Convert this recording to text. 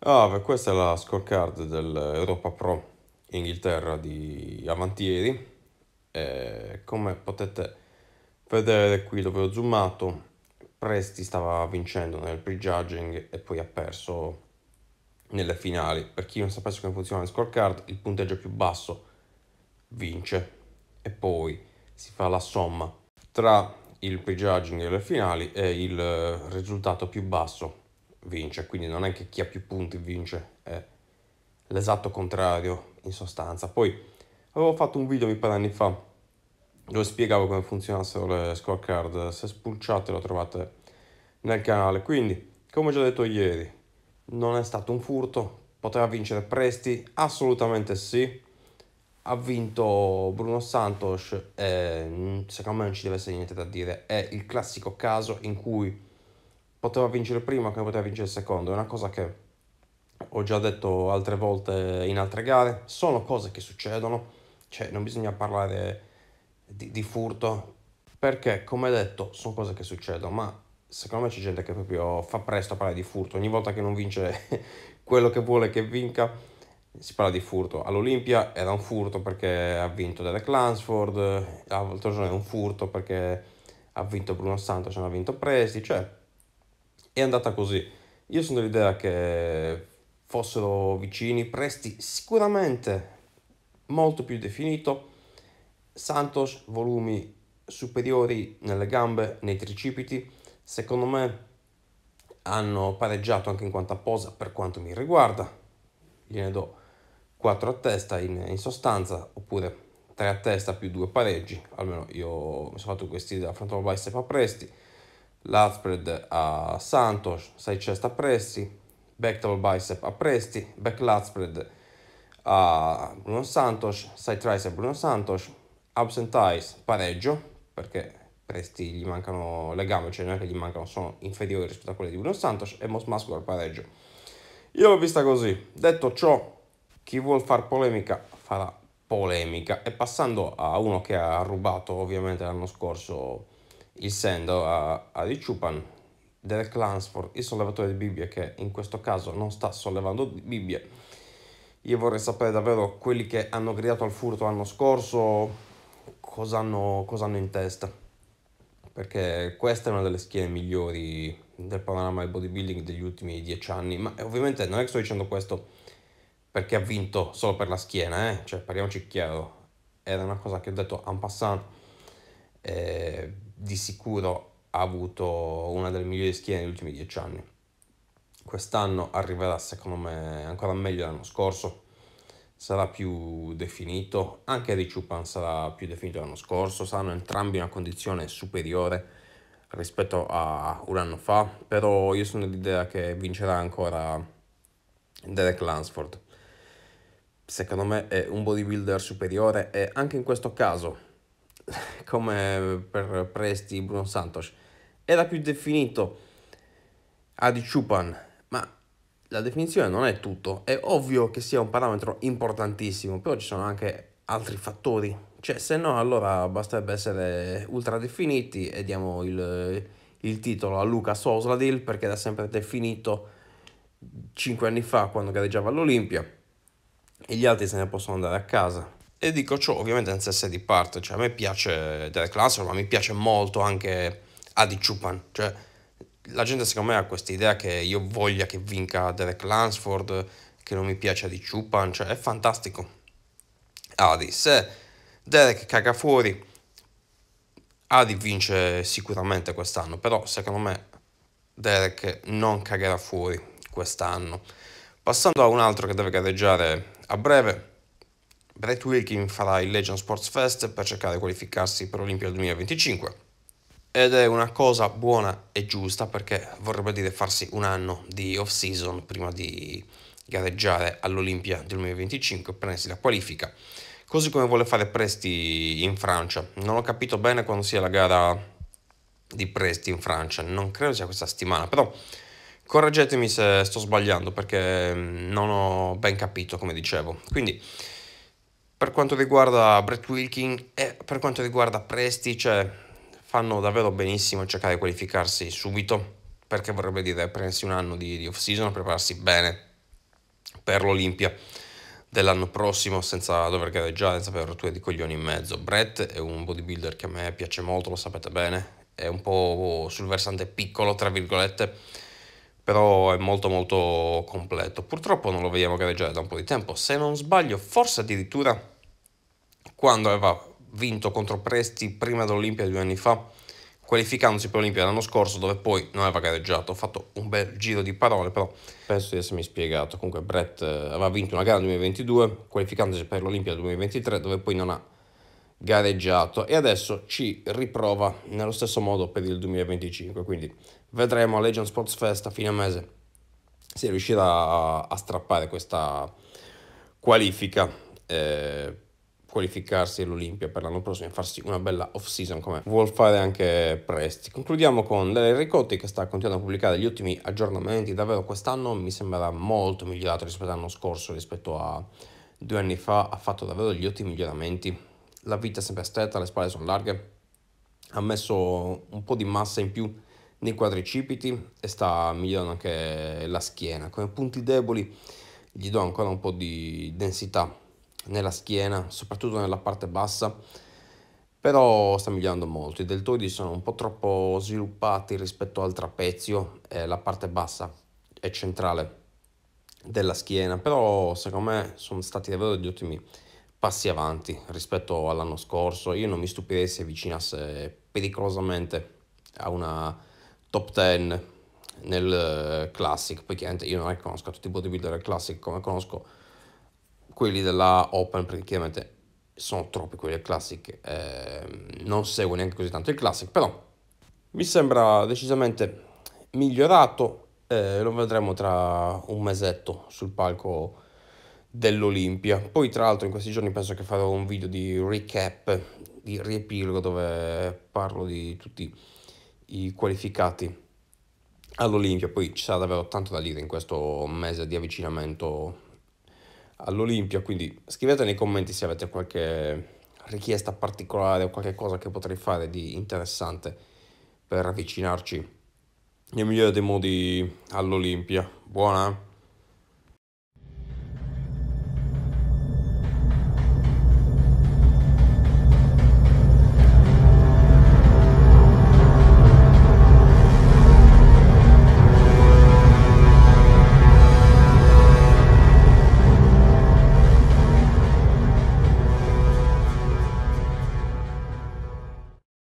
Ah, beh, questa è la scorecard dell'Europa Pro Inghilterra di avantieri. E come potete vedere qui dove ho zoomato, Presti stava vincendo nel pre-judging e poi ha perso nelle finali. Per chi non sapesse come funziona la scorecard, il punteggio più basso vince e poi si fa la somma tra il pre-judging e le finali e il eh, risultato più basso vince, quindi non è che chi ha più punti vince, è l'esatto contrario in sostanza. Poi avevo fatto un video un paio di anni fa dove spiegavo come funzionassero le scorecard, se spulciate lo trovate nel canale. Quindi, come ho già detto ieri, non è stato un furto, poteva vincere Presti, assolutamente sì. Ha vinto Bruno Santos e mm, secondo me non ci deve essere niente da dire, è il classico caso in cui poteva vincere prima che poteva vincere il secondo, è una cosa che ho già detto altre volte in altre gare, sono cose che succedono, cioè non bisogna parlare di, di furto, perché come detto sono cose che succedono, ma secondo me c'è gente che proprio fa presto a parlare di furto, ogni volta che non vince quello che vuole che vinca si parla di furto, all'Olimpia era un furto perché ha vinto Derek Lansford, l'altro giorno era un furto perché ha vinto Bruno Santos, non ha vinto Presti, cioè è andata così. Io sono dell'idea che fossero vicini presti sicuramente molto più definito. Santos volumi superiori nelle gambe, nei tricipiti, secondo me hanno pareggiato anche in quanto a posa per quanto mi riguarda. Gliene do 4 a testa in, in sostanza, oppure 3 a testa più 2 pareggi, almeno io mi sono fatto questi da frontal e a presti L'Alspread a Santos, side chest a Presti, back double bicep a Presti, back lat a Bruno Santos, side tricep a Bruno Santos, absent eyes pareggio, perché Presti gli mancano le gambe, cioè non è che gli mancano, sono inferiori rispetto a quelle di Bruno Santos, e Most Muscular pareggio. Io l'ho vista così. Detto ciò, chi vuol far polemica farà polemica. E passando a uno che ha rubato ovviamente l'anno scorso il essendo a, a Richupan del Clansford il sollevatore di Bibbia, che in questo caso non sta sollevando Bibbia. Io vorrei sapere davvero quelli che hanno gridato al furto l'anno scorso cosa hanno, cosa hanno in testa. Perché questa è una delle schiene migliori del panorama del bodybuilding degli ultimi dieci anni. Ma eh, ovviamente non è che sto dicendo questo perché ha vinto solo per la schiena, eh? cioè parliamoci chiaro. Era una cosa che ho detto en passant. Eh, di sicuro ha avuto una delle migliori schiene negli ultimi dieci anni. Quest'anno arriverà secondo me ancora meglio dell'anno scorso, sarà più definito, anche Richupan sarà più definito l'anno scorso, saranno entrambi in una condizione superiore rispetto a un anno fa, però io sono dell'idea che vincerà ancora Derek Lansford. Secondo me è un bodybuilder superiore e anche in questo caso come per Presti Bruno Santos. Era più definito Adi Chupan, ma la definizione non è tutto. È ovvio che sia un parametro importantissimo, però ci sono anche altri fattori. Cioè, se no, allora basterebbe essere ultra definiti e diamo il, il titolo a Luca Sosladil perché era sempre definito 5 anni fa quando gareggiava all'Olimpia e gli altri se ne possono andare a casa. E dico ciò ovviamente senza essere di parte, cioè a me piace Derek Lansford, ma mi piace molto anche Adi Chupan, cioè la gente secondo me ha questa idea che io voglia che vinca Derek Lansford, che non mi piace Adi Chupan, cioè è fantastico. Adi, se Derek caga fuori, Adi vince sicuramente quest'anno, però secondo me Derek non cagherà fuori quest'anno. Passando a un altro che deve gareggiare a breve, Brett Wilkin farà il Legion Sports Fest per cercare di qualificarsi per l'Olimpia 2025. Ed è una cosa buona e giusta perché vorrebbe dire farsi un anno di off-season prima di gareggiare all'Olimpia 2025 e prendersi la qualifica. Così come vuole fare Presti in Francia. Non ho capito bene quando sia la gara di Presti in Francia, non credo sia questa settimana, però correggetemi se sto sbagliando perché mm, non ho ben capito come dicevo. Quindi per quanto riguarda Brett Wilkin e per quanto riguarda Presti, cioè, fanno davvero benissimo a cercare di qualificarsi subito, perché vorrebbe dire prendersi un anno di, di off-season prepararsi bene per l'Olimpia dell'anno prossimo senza dover gareggiare, senza avere rotture di coglioni in mezzo. Brett è un bodybuilder che a me piace molto, lo sapete bene, è un po' sul versante piccolo, tra virgolette, però è molto molto completo. Purtroppo non lo vediamo gareggiare da un po' di tempo, se non sbaglio forse addirittura quando aveva vinto contro Presti prima dell'Olimpia due anni fa, qualificandosi per l'Olimpia l'anno scorso dove poi non aveva gareggiato, ho fatto un bel giro di parole però penso di essermi spiegato, comunque Brett eh, aveva vinto una gara nel 2022, qualificandosi per l'Olimpia 2023 dove poi non ha gareggiato e adesso ci riprova nello stesso modo per il 2025 quindi vedremo a Legion Sports Fest a fine mese se riuscirà a, strappare questa qualifica eh, qualificarsi all'Olimpia per l'anno prossimo e farsi una bella off season come vuol fare anche Presti concludiamo con Lele Ricotti che sta continuando a pubblicare gli ultimi aggiornamenti davvero quest'anno mi sembra molto migliorato rispetto all'anno scorso rispetto a due anni fa ha fatto davvero gli ottimi miglioramenti la vita è sempre stretta, le spalle sono larghe, ha messo un po' di massa in più nei quadricipiti e sta migliorando anche la schiena. Come punti deboli gli do ancora un po' di densità nella schiena, soprattutto nella parte bassa, però sta migliorando molto. I deltoidi sono un po' troppo sviluppati rispetto al trapezio e la parte bassa e centrale della schiena, però secondo me sono stati davvero gli ottimi passi avanti rispetto all'anno scorso. Io non mi stupirei se avvicinasse pericolosamente a una top 10 nel eh, Classic. Poi chiaramente io non è conosco tutti i bodybuilder del Classic come conosco quelli della Open, perché chiaramente sono troppi quelli del Classic. Eh, non seguo neanche così tanto il Classic, però mi sembra decisamente migliorato. Eh, lo vedremo tra un mesetto sul palco dell'Olimpia. Poi tra l'altro in questi giorni penso che farò un video di recap, di riepilogo dove parlo di tutti i qualificati all'Olimpia. Poi ci sarà davvero tanto da dire in questo mese di avvicinamento all'Olimpia, quindi scrivete nei commenti se avete qualche richiesta particolare o qualche cosa che potrei fare di interessante per avvicinarci nel migliore dei modi all'Olimpia. Buona!